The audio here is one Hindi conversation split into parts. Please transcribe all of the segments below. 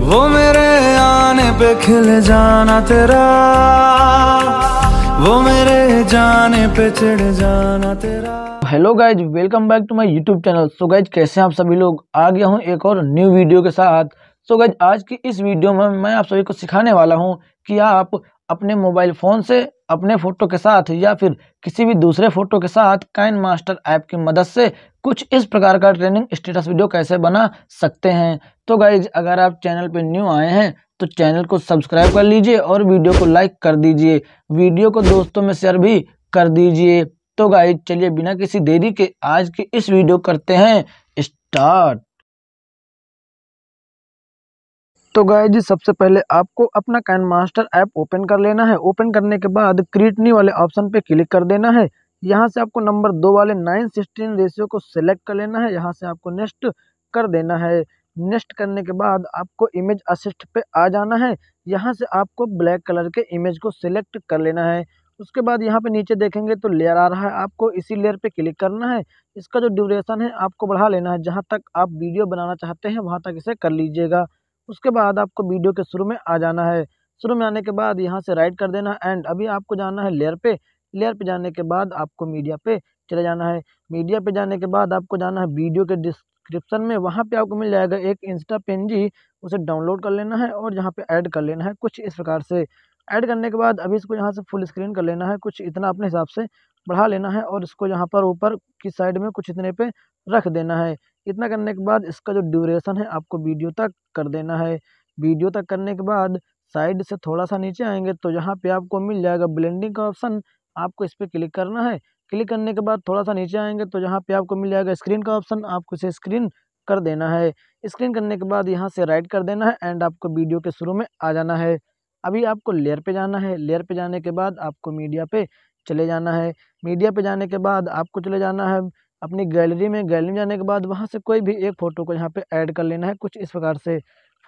वो मेरे आने पे खिल जाना तेरा वो मेरे जाने पे चिड़ जाना तेरा hello guys welcome back to my YouTube channel so guys कैसे हैं आप सभी लोग आ गया हूँ एक और न्यू वीडियो के साथ सो so गाइज आज की इस वीडियो में मैं आप सभी को सिखाने वाला हूँ कि आप अपने मोबाइल फ़ोन से अपने फ़ोटो के साथ या फिर किसी भी दूसरे फ़ोटो के साथ काइन मास्टर ऐप की मदद से कुछ इस प्रकार का ट्रेनिंग स्टेटस वीडियो कैसे बना सकते हैं तो गाइज अगर आप चैनल पर न्यू आए हैं तो चैनल को सब्सक्राइब कर लीजिए और वीडियो को लाइक कर दीजिए वीडियो को दोस्तों में शेयर भी कर दीजिए तो गाइज चलिए बिना किसी देरी के आज की इस वीडियो करते हैं स्टार्ट तो गाय जी सबसे पहले आपको अपना कैन मास्टर ऐप ओपन कर लेना है ओपन करने के बाद क्रिएटनी वाले ऑप्शन पे क्लिक कर देना है यहाँ से आपको नंबर दो वाले नाइन सिक्सटीन रेशियो को सिलेक्ट कर लेना है यहाँ से आपको नेक्स्ट कर देना है नेक्स्ट करने के बाद आपको इमेज असिस्ट पे आ जाना है यहाँ से आपको ब्लैक कलर के इमेज को सिलेक्ट कर लेना है उसके बाद यहाँ पे नीचे देखेंगे तो लेयर आ रहा है आपको इसी लेयर पे क्लिक करना है इसका जो ड्यूरेशन है आपको बढ़ा लेना है जहाँ तक आप वीडियो बनाना चाहते हैं वहाँ तक इसे कर लीजिएगा उसके बाद आपको वीडियो के शुरू में आ जाना है शुरू में आने के बाद यहाँ से राइट कर देना है एंड अभी आपको जाना है लेयर पे लेयर पे जाने के बाद आपको मीडिया पे चले जाना है मीडिया पे जाने के बाद आपको जाना है वीडियो के डिस्क्रिप्शन में वहाँ पे आपको मिल जाएगा एक इंस्टा पेन जी उसे डाउनलोड कर लेना है और यहाँ पे ऐड कर लेना है कुछ इस प्रकार से ऐड करने के बाद अभी इसको यहाँ से फुल स्क्रीन कर लेना है कुछ इतना अपने हिसाब से बढ़ा लेना है और इसको यहाँ पर ऊपर की साइड में कुछ इतने पे रख देना है इतना करने के बाद इसका जो ड्यूरेशन है आपको वीडियो तक कर देना है वीडियो तक करने के बाद साइड से थोड़ा सा नीचे आएंगे तो यहाँ पे आपको मिल जाएगा ब्लेंडिंग का ऑप्शन आपको इस पर क्लिक करना है क्लिक करने के बाद थोड़ा सा नीचे आएंगे तो यहाँ पे आपको मिल जाएगा स्क्रीन का ऑप्शन आपको इसे स्क्रीन कर देना है स्क्रीन करने के बाद यहाँ से राइट कर देना है एंड आपको वीडियो के शुरू में आ जाना है अभी आपको लेयर पर जाना है लेयर पर जाने के बाद आपको मीडिया पर चले जाना है मीडिया पर जाने के बाद आपको चले जाना है अपनी गैलरी में गैलरी में जाने के बाद वहाँ से कोई भी एक फ़ोटो को यहाँ पे ऐड कर लेना है कुछ इस प्रकार से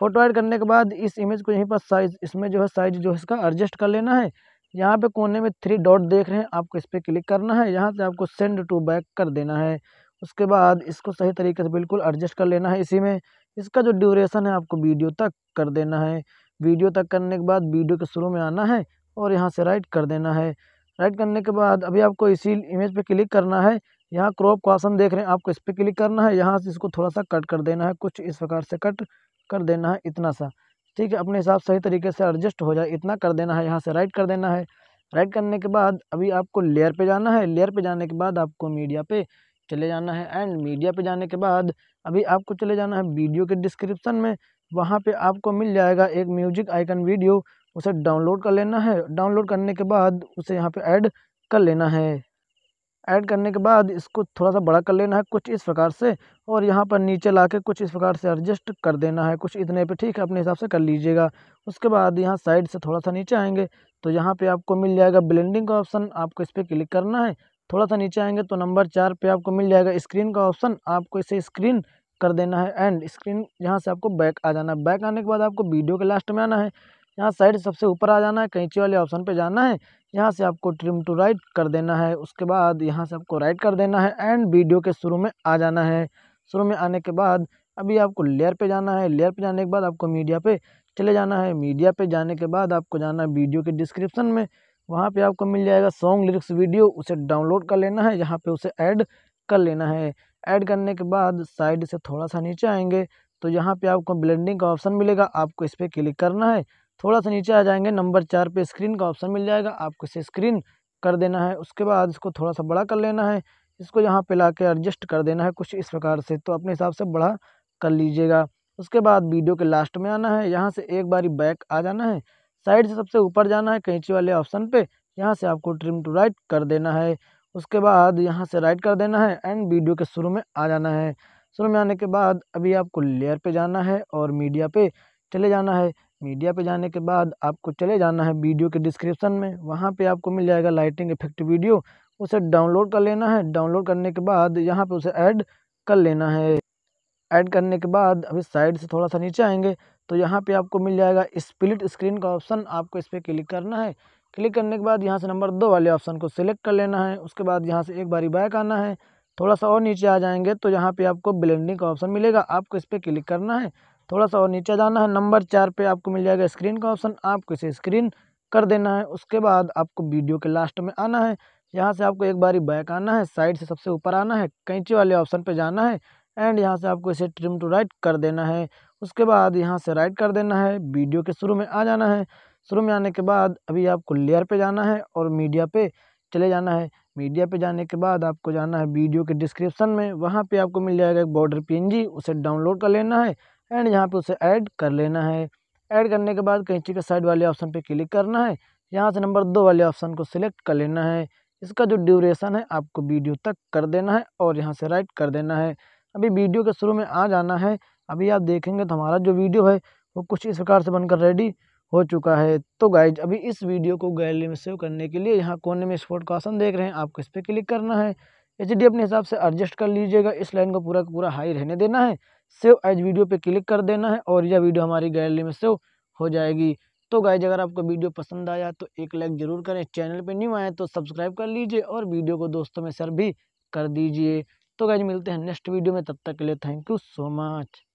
फ़ोटो ऐड करने के बाद इस इमेज को यहीं पर साइज इसमें जो है साइज जो है इसका एडजस्ट कर लेना है यहाँ पे कोने में थ्री डॉट देख रहे हैं आपको इस पर क्लिक करना है यहाँ से आपको सेंड टू बैक कर देना है उसके बाद इसको सही तरीके से बिल्कुल एडजस्ट कर लेना है इसी में इसका जो ड्यूरेशन है आपको वीडियो तक कर देना है वीडियो तक करने के बाद वीडियो के शुरू में आना है और यहाँ से राइट कर देना है राइट करने के बाद अभी आपको इसी इमेज पर क्लिक करना है यहाँ क्रॉप का ऑप्शन देख रहे हैं आपको इस पर क्लिक करना है यहाँ से इसको थोड़ा सा कट कर देना है कुछ इस प्रकार से कट कर देना है इतना सा ठीक है अपने हिसाब सही तरीके से एडजस्ट हो जाए इतना कर देना है यहाँ से राइट कर देना है राइट करने के बाद अभी आपको लेयर पे जाना है लेयर पे जाने के बाद आपको मीडिया पे चले जाना है एंड मीडिया पे जाने के बाद अभी आपको चले जाना है वीडियो के डिस्क्रिप्शन में वहाँ पे आपको मिल जाएगा एक म्यूजिक आइकन वीडियो उसे डाउनलोड कर लेना है डाउनलोड करने के बाद उसे यहाँ पे ऐड कर लेना है ऐड करने के बाद इसको थोड़ा सा बड़ा कर लेना है कुछ इस प्रकार से और यहाँ पर नीचे ला के कुछ इस प्रकार से एडजस्ट कर देना है कुछ इतने पे ठीक है अपने हिसाब से कर लीजिएगा उसके बाद यहाँ साइड से थोड़ा सा नीचे आएंगे तो यहाँ पे आपको मिल जाएगा ब्लेंडिंग का ऑप्शन आपको इस पर क्लिक करना है थोड़ा सा नीचे आएंगे तो नंबर चार पर आपको मिल जाएगा स्क्रीन का ऑप्शन आपको इसे स्क्रीन कर देना है एंड स्क्रीन यहाँ से आपको बैक आ जाना है बैक आने के बाद आपको वीडियो के लास्ट में आना है यहाँ साइड सबसे ऊपर आ जाना है कैंची वाले ऑप्शन पे जाना है यहाँ से आपको ट्रिम टू राइट कर देना है उसके बाद यहाँ से आपको राइट कर देना है एंड वीडियो के शुरू में आ जाना है शुरू में आने के बाद अभी आपको लेयर पे जाना है लेयर पे जाने के बाद आपको मीडिया पे चले जाना है मीडिया पे जाने के बाद आपको जाना है वीडियो के डिस्क्रिप्शन में वहाँ पे आपको मिल जाएगा सॉन्ग लिरिक्स वीडियो उसे डाउनलोड कर लेना है यहाँ पे उसे ऐड कर लेना है ऐड करने के बाद साइड से थोड़ा सा नीचे आएंगे तो यहाँ पे आपको ब्लेंडिंग का ऑप्शन मिलेगा आपको इस पर क्लिक करना है थोड़ा सा नीचे आ जाएंगे नंबर चार पे स्क्रीन का ऑप्शन मिल जाएगा आपको इसे स्क्रीन कर देना है उसके बाद इसको थोड़ा सा बड़ा कर लेना है इसको यहाँ पे ला के एडजस्ट कर देना है कुछ इस प्रकार से तो अपने हिसाब से बड़ा कर लीजिएगा उसके बाद वीडियो के लास्ट में आना है यहाँ से एक बारी बैक आ जाना है साइड से सबसे ऊपर जाना है कैंची वाले ऑप्शन पर यहाँ से आपको ट्रिम टू राइट कर देना है उसके बाद यहाँ से राइट कर देना है एंड वीडियो के शुरू में आ जाना है शुरू में आने के बाद अभी आपको लेयर पे जाना है और मीडिया पे चले जाना है मीडिया पे जाने के बाद आपको चले जाना है वीडियो के डिस्क्रिप्सन में वहाँ पे आपको मिल जाएगा लाइटिंग इफेक्ट वीडियो उसे डाउनलोड कर लेना है डाउनलोड करने के बाद यहाँ पे उसे ऐड कर लेना है ऐड करने के बाद अभी साइड से थोड़ा सा नीचे आएंगे तो यहाँ पे आपको मिल जाएगा स्प्लिट स्क्रीन का ऑप्शन आपको इस पर क्लिक करना है क्लिक करने के बाद यहाँ से नंबर दो वाले ऑप्शन को सिलेक्ट कर लेना है उसके बाद यहाँ से एक बारी बैक आना है थोड़ा सा और नीचे आ जाएंगे तो यहाँ पे आपको ब्लेंडिंग का ऑप्शन मिलेगा आपको इस पर क्लिक करना है थोड़ा सा और नीचे जाना है नंबर चार पे आपको मिल जाएगा स्क्रीन का ऑप्शन आपको इसे स्क्रीन कर देना है उसके बाद आपको वीडियो के लास्ट में आना है यहाँ से आपको एक बारी बैक आना है साइड से सबसे ऊपर आना है कैंची वाले ऑप्शन पर जाना है एंड यहाँ से आपको इसे ट्रिम टू राइट कर देना है उसके बाद यहाँ से राइट कर देना है वीडियो के शुरू में आ जाना है शुरू में आने के बाद अभी आपको लेयर पे जाना है और मीडिया पे चले जाना है मीडिया पे जाने के बाद आपको जाना है वीडियो के डिस्क्रिप्शन में वहाँ पे आपको मिल जाएगा एक बॉर्डर पीएनजी उसे डाउनलोड कर लेना है एंड यहाँ पे उसे ऐड कर लेना है ऐड करने के बाद कैंची के साइड वाले ऑप्शन पे क्लिक करना है यहाँ से नंबर दो वाले ऑप्शन को सिलेक्ट कर लेना है इसका जो ड्यूरेशन है आपको वीडियो तक कर देना है और यहाँ से राइट कर देना है अभी वीडियो के शुरू में आ जाना है अभी आप देखेंगे तो हमारा जो वीडियो है वो कुछ इस प्रकार से बनकर रेडी हो चुका है तो गाइज अभी इस वीडियो को गैलरी में सेव करने के लिए यहाँ कोने में स्पोर्ट का ऑप्शन देख रहे हैं आपको इस पर क्लिक करना है एच अपने हिसाब से एडजस्ट कर लीजिएगा इस लाइन को पूरा पूरा हाई रहने देना है सेव एज वीडियो पे क्लिक कर देना है और यह वीडियो हमारी गैलरी में सेव हो जाएगी तो गाइज अगर आपको वीडियो पसंद आया तो एक लाइक ज़रूर करें चैनल पे न्यू आए तो सब्सक्राइब कर लीजिए और वीडियो को दोस्तों में शेयर भी कर दीजिए तो गाइज मिलते हैं नेक्स्ट वीडियो में तब तक के लिए थैंक यू सो मच